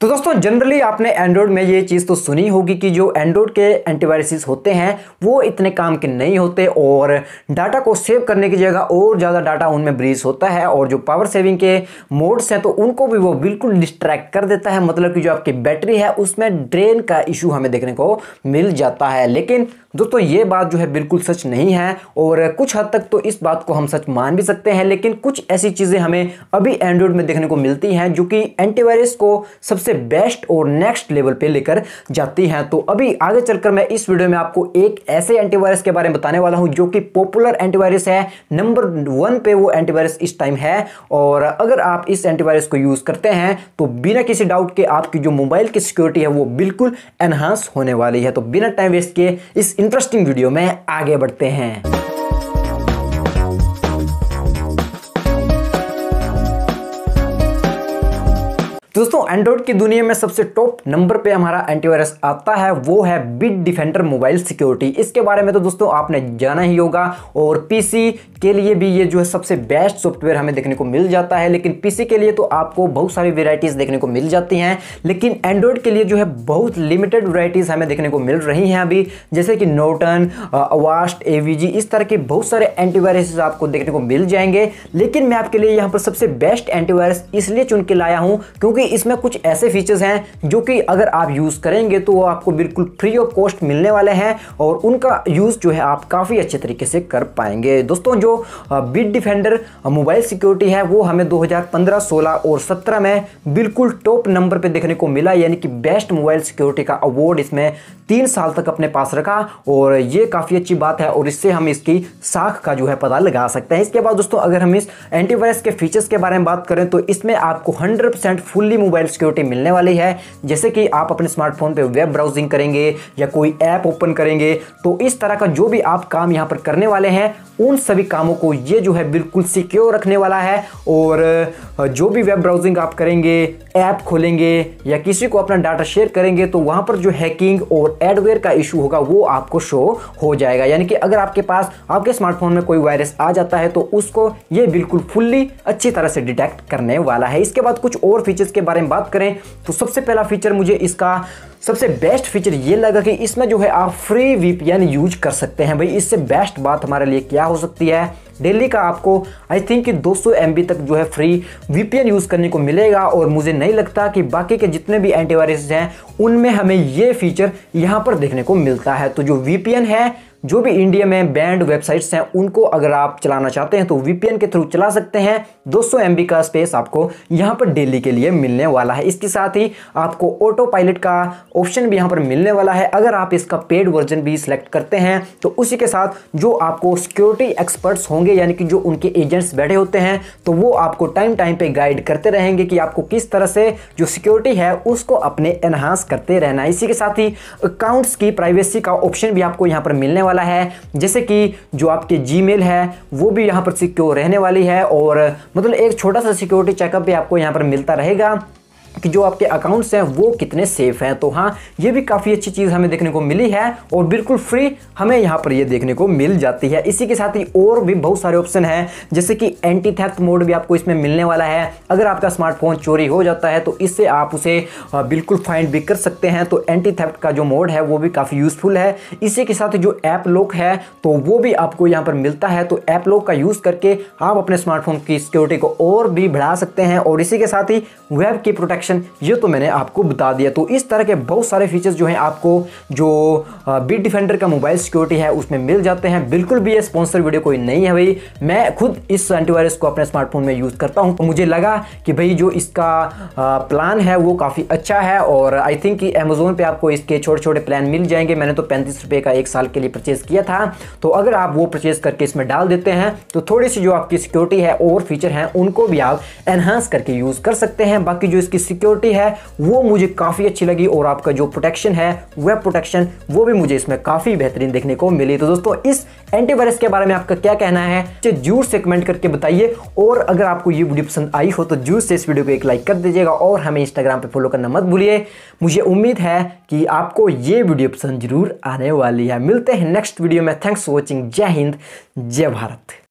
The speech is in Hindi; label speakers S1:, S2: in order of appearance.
S1: तो दोस्तों जनरली आपने एंड्रॉयड में ये चीज़ तो सुनी होगी कि जो एंड्रॉयड के एंटीवायरसेस होते हैं वो इतने काम के नहीं होते और डाटा को सेव करने की जगह और ज़्यादा डाटा उनमें ब्रीज होता है और जो पावर सेविंग के मोड्स हैं तो उनको भी वो बिल्कुल डिस्ट्रैक्ट कर देता है मतलब कि जो आपकी बैटरी है उसमें ड्रेन का इशू हमें देखने को मिल जाता है लेकिन दोस्तों ये बात जो है बिल्कुल सच नहीं है और कुछ हद तक तो इस बात को हम सच मान भी सकते हैं लेकिन कुछ ऐसी चीज़ें हमें अभी एंड्रॉयड में देखने को मिलती हैं जो कि एंटीवायरस को सबसे बेस्ट और नेक्स्ट लेवल पे लेकर जाती हैं तो अभी आगे चलकर मैं इस वीडियो में आपको एक ऐसे एंटीवायरस के बारे में बताने वाला हूँ जो कि पॉपुलर एंटीवायरस है नंबर वन पे वो एंटीवायरस इस टाइम है और अगर आप इस एंटीवायरस को यूज़ करते हैं तो बिना किसी डाउट के आपकी जो मोबाइल की सिक्योरिटी है वो बिल्कुल एनहांस होने वाली है तो बिना टाइम वेस्ट के इस इंटरेस्टिंग वीडियो में आगे बढ़ते हैं दोस्तों एंड्रॉइड की दुनिया में सबसे टॉप नंबर पे हमारा एंटीवायरस आता है वो है बिट डिफेंडर मोबाइल सिक्योरिटी इसके बारे में तो दोस्तों आपने जाना ही होगा और पीसी के लिए भी ये जो है सबसे बेस्ट सॉफ्टवेयर हमें देखने को मिल जाता है लेकिन पीसी के लिए तो आपको बहुत सारी वेराइटीज़ देखने को मिल जाती हैं लेकिन एंड्रॉयड के लिए जो है बहुत लिमिटेड वेराइटीज़ हमें देखने को मिल रही हैं अभी जैसे कि नोटन अवास्ट एवीजी इस तरह के बहुत सारे एंटीवायरसेस आपको देखने को मिल जाएंगे लेकिन मैं आपके लिए यहाँ पर सबसे बेस्ट एंटीवायरस इसलिए चुन के लाया हूँ क्योंकि इसमें कुछ ऐसे फीचर्स हैं जो कि अगर आप यूज़ करेंगे तो वो आपको बिल्कुल फ्री ऑफ कॉस्ट मिलने वाले हैं और उनका यूज़ जो है आप काफ़ी अच्छे तरीके से कर पाएंगे दोस्तों जो बिट डिफेंडर मोबाइल सिक्योरिटी है वो हमें 2015, 16 और 17 में बिल्कुल टॉप नंबर पर देखने को मिला यानी कि बेस्ट मोबाइल सिक्योरिटी का अवार्ड इसमें तीन साल तक अपने पास रखा और ये काफ़ी अच्छी बात है और इससे हम इसकी साख का जो है पता लगा सकते हैं इसके बाद दोस्तों अगर हम इस एंटीवायरस के फीचर्स के बारे में बात करें तो इसमें आपको 100% फुल्ली मोबाइल सिक्योरिटी मिलने वाली है जैसे कि आप अपने स्मार्टफोन पर वेब ब्राउजिंग करेंगे या कोई ऐप ओपन करेंगे तो इस तरह का जो भी आप काम यहाँ पर करने वाले हैं उन सभी कामों को ये जो है बिल्कुल सिक्योर रखने वाला है और जो भी वेब ब्राउजिंग आप करेंगे ऐप खोलेंगे या किसी को अपना डाटा शेयर करेंगे तो वहाँ पर जो हैकिंग और एडवेयर का इशू होगा वो आपको शो हो जाएगा यानी कि अगर आपके पास आपके स्मार्टफोन में कोई वायरस आ जाता है तो उसको ये बिल्कुल फुल्ली अच्छी तरह से डिटेक्ट करने वाला है इसके बाद कुछ और फीचर्स के बारे में बात करें तो सबसे पहला फीचर मुझे इसका सबसे बेस्ट फीचर ये लगा कि इसमें जो है आप फ्री वीपीएन यूज कर सकते हैं भाई इससे बेस्ट बात हमारे लिए क्या हो सकती है डेली का आपको आई थिंक कि 200 एम तक जो है फ्री वीपीएन यूज़ करने को मिलेगा और मुझे नहीं लगता कि बाकी के जितने भी एंटीवायरस हैं उनमें हमें ये फीचर यहाँ पर देखने को मिलता है तो जो वीपीएन है जो भी इंडिया में बैंड वेबसाइट्स हैं उनको अगर आप चलाना चाहते हैं तो वीपीएन के थ्रू चला सकते हैं 200 सौ का स्पेस आपको यहाँ पर डेली के लिए मिलने वाला है इसके साथ ही आपको ऑटो पायलट का ऑप्शन भी यहाँ पर मिलने वाला है अगर आप इसका पेड वर्जन भी सिलेक्ट करते हैं तो उसी के साथ जो आपको सिक्योरिटी एक्सपर्ट्स होंगे यानी कि जो उनके एजेंट्स बैठे होते हैं तो वो आपको टाइम टाइम पर गाइड करते रहेंगे कि आपको किस तरह से जो सिक्योरिटी है उसको अपने एनहांस करते रहना है इसी के साथ ही अकाउंट्स की प्राइवेसी का ऑप्शन भी आपको यहाँ पर मिलने वाला वाला है जैसे कि जो आपके जी है वो भी यहाँ पर सिक्योर रहने वाली है और मतलब एक छोटा सा सिक्योरिटी चेकअप भी आपको यहाँ पर मिलता रहेगा कि जो आपके अकाउंट्स हैं वो कितने सेफ़ हैं तो हाँ ये भी काफ़ी अच्छी चीज़ हमें देखने को मिली है और बिल्कुल फ्री हमें यहाँ पर ये देखने को मिल जाती है इसी के साथ ही और भी बहुत सारे ऑप्शन हैं जैसे कि एंटी थेफ्ट मोड भी आपको इसमें मिलने वाला है अगर आपका स्मार्टफोन चोरी हो जाता है तो इससे आप उसे बिल्कुल फाइंड भी कर सकते हैं तो एंटी थेफ्ट का जो मोड है वो भी काफ़ी यूज़फुल है इसी के साथ जो ऐप लॉक है तो वो भी आपको यहाँ पर मिलता है तो ऐप लॉक का यूज़ करके आप अपने स्मार्टफोन की सिक्योरिटी को और भी बढ़ा सकते हैं और इसी के साथ ही वेब की प्रोटेक्ट सेक्शन ये तो मैंने आपको बता दिया तो इस तरह के बहुत सारे फीचर्स जो हैं आपको जो बी डिफेंडर का मोबाइल सिक्योरिटी है उसमें मिल जाते हैं बिल्कुल भी ये स्पॉन्सर वीडियो कोई नहीं है भाई मैं खुद इस एंटीवायरस को अपने स्मार्टफोन में यूज़ करता हूँ तो मुझे लगा कि भाई जो इसका प्लान है वो काफ़ी अच्छा है और आई थिंक कि अमेज़ोन पर आपको इसके छोटे छोटे प्लान मिल जाएंगे मैंने तो पैंतीस का एक साल के लिए परचेज़ किया था तो अगर आप वो परचेज़ करके इसमें डाल देते हैं तो थोड़ी सी जो आपकी सिक्योरिटी है और फीचर हैं उनको भी आप एनहांस करके यूज़ कर सकते हैं बाकी जो इसकी सिक्योरिटी है वो मुझे काफ़ी अच्छी लगी और आपका जो प्रोटेक्शन है वेब प्रोटेक्शन वो भी मुझे इसमें काफ़ी बेहतरीन देखने को मिली तो दोस्तों इस एंटीवायरस के बारे में आपका क्या कहना है मुझे जूर से कमेंट करके बताइए और अगर आपको ये वीडियो पसंद आई हो तो जूर से इस वीडियो को एक लाइक कर दीजिएगा और हमें इंस्टाग्राम पर फॉलो करना मत भूलिए मुझे उम्मीद है कि आपको ये वीडियो पसंद जरूर आने वाली है मिलते हैं नेक्स्ट वीडियो में थैंक्स फॉर वॉचिंग जय हिंद जय भारत